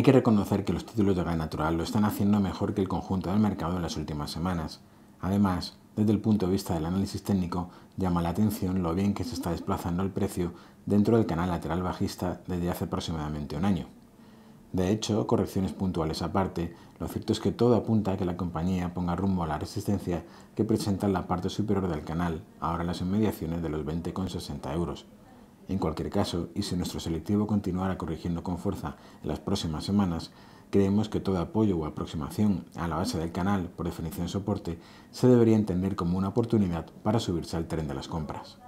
Hay que reconocer que los títulos de gas natural lo están haciendo mejor que el conjunto del mercado en las últimas semanas. Además, desde el punto de vista del análisis técnico, llama la atención lo bien que se está desplazando el precio dentro del canal lateral bajista desde hace aproximadamente un año. De hecho, correcciones puntuales aparte, lo cierto es que todo apunta a que la compañía ponga rumbo a la resistencia que presenta en la parte superior del canal, ahora en las inmediaciones de los 20,60 euros, en cualquier caso, y si nuestro selectivo continuara corrigiendo con fuerza en las próximas semanas, creemos que todo apoyo o aproximación a la base del canal, por definición soporte, se debería entender como una oportunidad para subirse al tren de las compras.